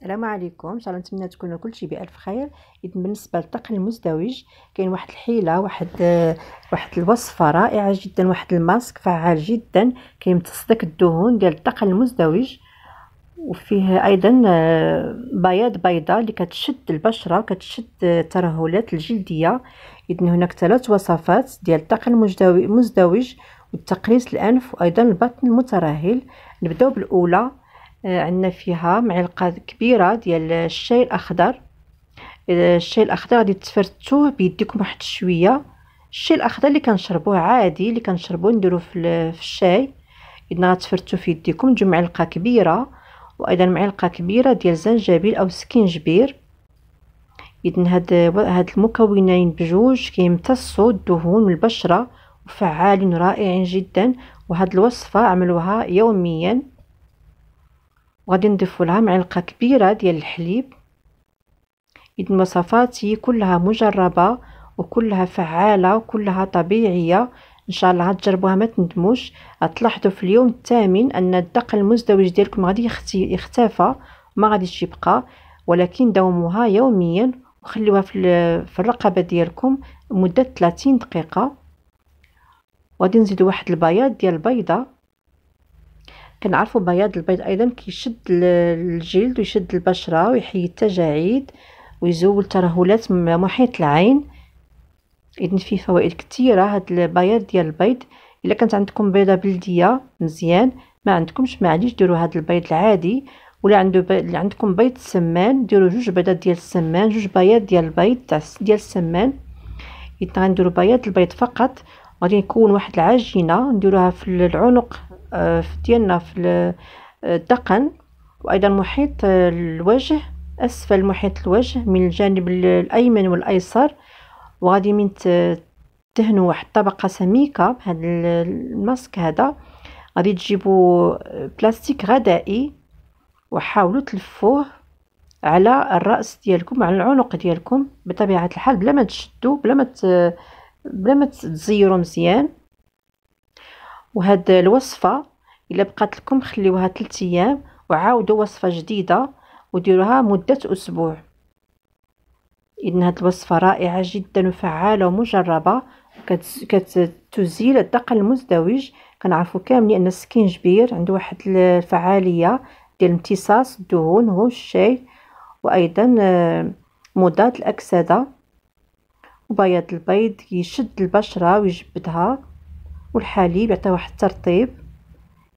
السلام عليكم ان شاء الله نتمنى تكونوا كلشي بالف خير اذا بالنسبه للطقم المزدوج كاين واحد الحيله واحد آه، واحد الوصفه رائعه جدا واحد الماسك فعال جدا داك الدهون ديال الطقم المزدوج وفيه ايضا آه، بياض بيضاء اللي كتشد البشره وكتشد آه، الترهلات الجلديه اذا هناك ثلاث وصفات ديال الطقم المزدوج والتقليص الانف وايضا البطن المترهل نبداو بالاولى آه، عندنا فيها معلقه كبيره ديال الشاي الاخضر آه، الشاي الاخضر غادي تفرتوه بيديكم واحد شويه الشاي الاخضر اللي كنشربوه عادي اللي كنشربوه نديروه في, الشاي إذن غتفرتوه في يديكم جوج معلقه كبيره وايضا معلقه كبيره ديال زنجبيل او سكينجبير إذن هاد هاد المكونين بجوج كيمتصوا الدهون من البشره وفعالين رائعين جدا وهاد الوصفه عملوها يوميا وغادي نضيفوا لها معلقه كبيره ديال الحليب اذا وصفاتي كلها مجربه وكلها فعاله وكلها طبيعيه ان شاء الله غتجربوها ما تندموش تلاحظوا في اليوم الثامن ان الدق المزدوج ديالكم غادي يختفى ما غاديش يبقى ولكن داوموها يوميا وخليوها في الرقبه ديالكم مده 30 دقيقه وغادي نزيدو واحد البياض ديال البيضه كنعرفوا بياض البيض ايضا كيشد الجلد ويشد البشره ويحيد التجاعيد ويزول ترهلات محيط العين اذا فيه فوائد كثيره هذا البياض ديال البيض الا كانت عندكم بيضه بلديه مزيان ما عندكمش معليش ديروا هذا البيض العادي ولا عندو بي... اللي عندكم بيض سمان ديروا جوج بيضات ديال السمان جوج بياض ديال البيض تاع ديال السمان غنديروا بياض البيض فقط غادي يكون واحد العجينه نديروها في العنق ديالنا في الدقن وايضا محيط الوجه اسفل محيط الوجه من الجانب الايمن والايسر وغادي من تهنوا واحد الطبقه سميكه بهذا الماسك هذا غادي تجيبوا بلاستيك غذائي وحاولوا تلفوه على الراس ديالكم على العنق ديالكم بطبيعه الحال بلا ما تشدوا بلا ما بلا ما تزيروا مزيان وهاد الوصفه الا بقات لكم خليوها 3 ايام وعاودوا وصفه جديده وديروها مده اسبوع اذن هاد الوصفه رائعه جدا وفعاله ومجربه كتزيل الدقن المزدوج كنعرفوا كاملين ان السكينجبير عنده واحد الفعاليه ديال امتصاص الدهون هو الشاي وايضا آه، مضاد الاكسده وبياض البيض يشد البشره ويجبدها والحليب يعطي واحد الترطيب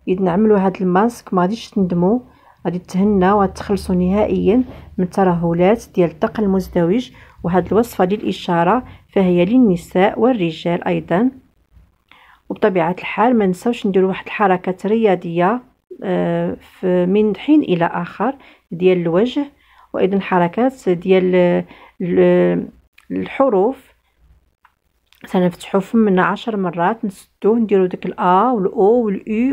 اذا نعملوا هاد الماسك ما غاديش تندموا غادي تهنا وتخلصوا نهائيا من الترهلات ديال الطاقم المزدوج وهاد الوصفه ديال الاشاره فهي للنساء والرجال ايضا وبطبيعه الحال ما نساوش نديروا واحد الحركات رياضيه آه، من حين الى اخر ديال الوجه وايضا حركات ديال الحروف سنفتحو فمنا عشر مرات نسدوه نديرو ديك الا والاو و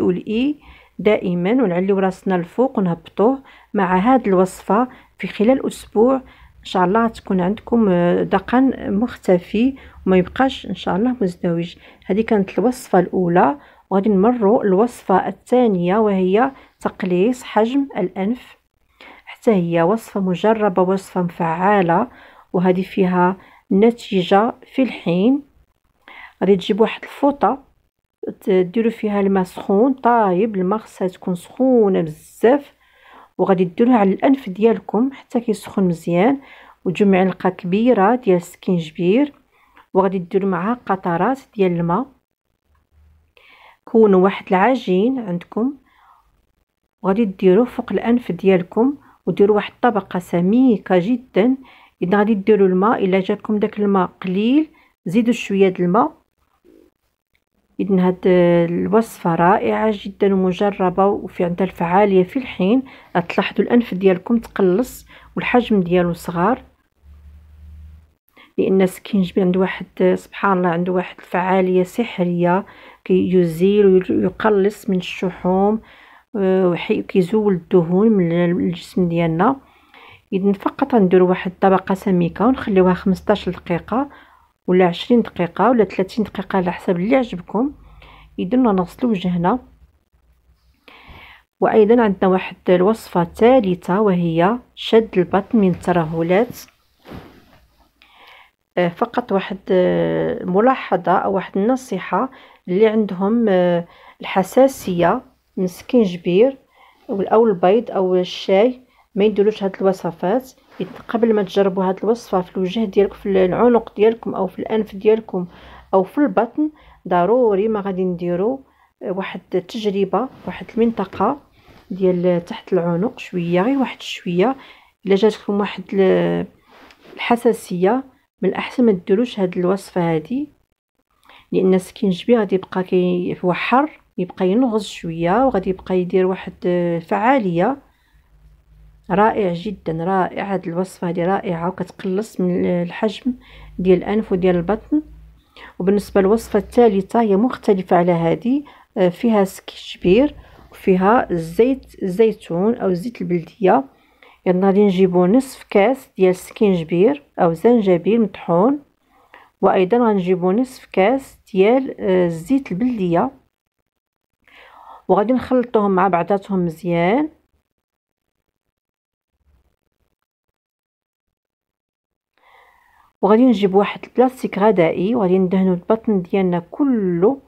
والاي دائما ونعليو راسنا الفوق ونهبطوه مع هاد الوصفه في خلال اسبوع ان شاء الله تكون عندكم آه، دقن مختفي وما يبقاش ان شاء الله مزدوج هذه كانت الوصفه الاولى وغادي نمرو الوصفه الثانيه وهي تقليص حجم الانف حتى هي وصفه مجربه وصفه مفعاله وهذه فيها نتيجه في الحين غادي تجيب واحد الفوطه ديروا فيها الماء سخون طايب خصها تكون سخونه بزاف وغادي ديروها على الانف ديالكم حتى كيسخن مزيان وتجيو معلقه كبيره ديال السكينجبير وغادي ديروا معها قطرات ديال الماء كونوا واحد العجين عندكم وغادي ديروه فوق الانف ديالكم وديروا واحد الطبقه سميكه جدا اذا غادي ديروا الماء الا جاكم داك الماء قليل زيدوا شويه د الماء إذن هاد الوصفة رائعة جدا ومجربة وفي عندها الفعالية في الحين تلاحظوا الأنف ديالكم تقلص والحجم ديالو صغار لأن السكينجبير عنده واحد سبحان الله عنده واحد الفعالية سحرية كيزيل ويقلص من الشحوم آه، وكيزول الدهون من الجسم ديالنا إذن فقط ندير واحد طبقة سميكة ونخليوها 15 دقيقة ولا عشرين دقيقه ولا تلاتين دقيقه على حسب اللي عجبكم اذا نغسلو وجهنا وايضا عندنا واحد الوصفه ثالثه وهي شد البطن من الترهلات آه، فقط واحد آه، ملاحظه او واحد النصيحه اللي عندهم آه، الحساسيه من السكنجبير او البيض او الشاي ما يديروش هاد الوصفات قبل ما تجربوا هذه الوصفه في الوجه ديالكم في العنق ديالكم او في الانف ديالكم او في البطن ضروري ما غادي نديرو آه، واحد التجربه واحد المنطقه ديال تحت العنق شويه غير واحد شويه الا جاتكم واحد الحساسيه من الاحسن ما ديروش هاد الوصفه هادي لان السكينجبي غادي يبقى حر يبقى ينغز شويه وغادي يبقى يدير واحد الفعاليه آه، رائع جدا رائع هاد الوصفه هذه رائعه وكتقلص من الحجم ديال الانف وديال البطن وبالنسبه للوصفه الثالثه هي مختلفه على هذه آه، فيها سكيشبير وفيها زيت الزيتون او زيت البلديه يلا غادي نجيبو نصف كاس ديال سكينجبير او زنجبيل مطحون وايضا غنجيبو نصف كاس ديال آه، الزيت البلديه وغادي نخلطوهم مع بعضاتهم مزيان وغادي نجيب واحد البلاستيك غذائي وغادي ندهنو البطن ديالنا كله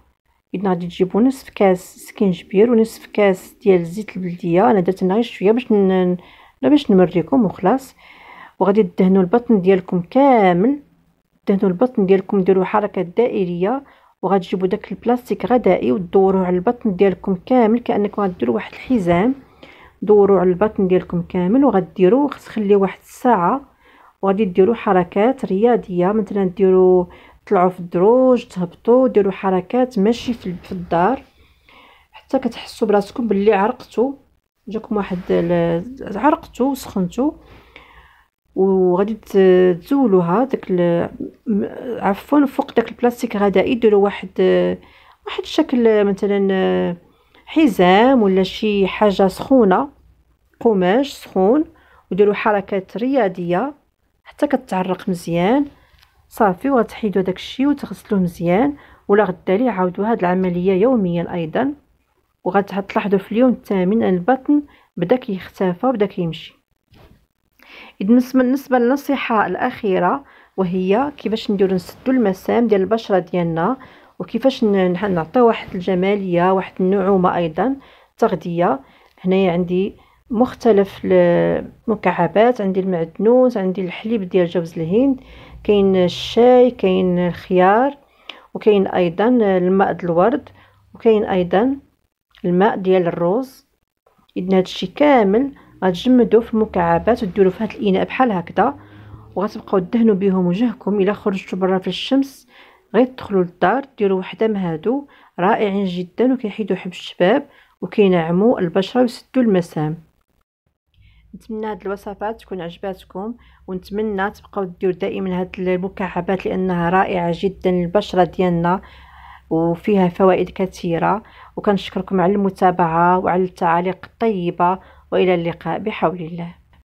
إذن غادي تجيبو نصف كاس سكينجبير ونصف كاس ديال زيت البلديه انا درت غير شويه باش ن... باش نوريكم وخلاص وغادي تدهنوا البطن ديالكم كامل دهنوا البطن ديالكم ديروا حركه دائريه وغادي تجيبوا داك البلاستيك غذائي ودوروه على البطن ديالكم كامل كانكم غديروا واحد الحزام دوروا على البطن ديالكم كامل وغديروا خص خليه واحد الساعه وغادي ديروا حركات رياضيه مثلا ديروا طلعوا في الدروج تهبطوا ديروا حركات ماشي في الدار حتى كتحسوا براسكم باللي عرقتوا جاكم واحد عرقتوا وسخنتوا وغادي تزولوها داك عفوا فوق داك البلاستيك غذائي ديروا واحد واحد الشكل مثلا حزام ولا شي حاجه سخونه قماش سخون وديروا حركات رياضيه حتى كتعرق مزيان صافي وغتحيدو داك الشيء وتغسلوه مزيان ولا غدا ليه عاودوا هاد العمليه يوميا ايضا وغتلاحظوا في اليوم الثامن البطن بدا كيختفى وبدا كيمشي اذا بالنسبه للنصيحه الاخيره وهي كيفاش نديرو نسدو المسام ديال البشره ديالنا وكيفاش نعطيو واحد الجماليه واحد النعومه ايضا تغذيه هنايا عندي مختلف المكعبات عندي المعدنوس عندي الحليب ديال جوز الهند كاين الشاي كاين الخيار وكاين ايضا الماء ديال الورد وكاين ايضا الماء ديال الروز اذا هادشي كامل غتجمدو في المكعبات وديرو في هاد الاناء بحال هكذا وغتبقاو دهنوا بهم وجهكم الا خرجتوا برا في الشمس غير تدخلوا للدار ديروا وحده من هادو رائعين جدا وكيحيدوا حب الشباب وكينعموا البشره ويسدوا المسام نتمنى هاد الوصفات تكون عجباتكم ونتمنى تبقاو ديروا دائما هاد المكعبات لانها رائعه جدا للبشره ديالنا وفيها فوائد كثيره وكنشكركم على المتابعه وعلى التعاليق الطيبه والى اللقاء بحول الله